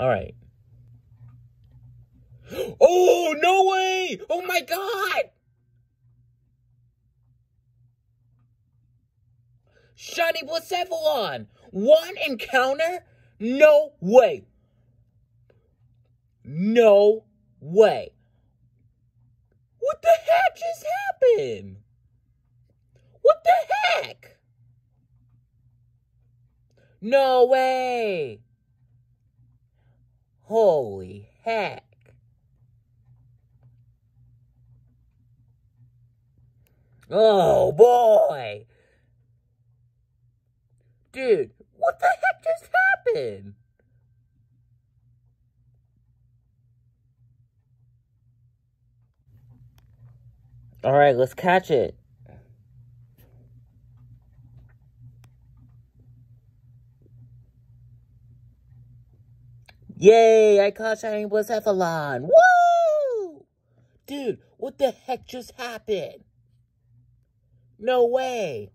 All right. Oh, no way! Oh my god! Shiny Blacephalon! One encounter? No way! No way! What the heck just happened? What the heck? No way! Holy heck. Oh boy. Dude, what the heck just happened? All right, let's catch it. Yay, I caught Shining Bliss Ephelon. Woo! Dude, what the heck just happened? No way.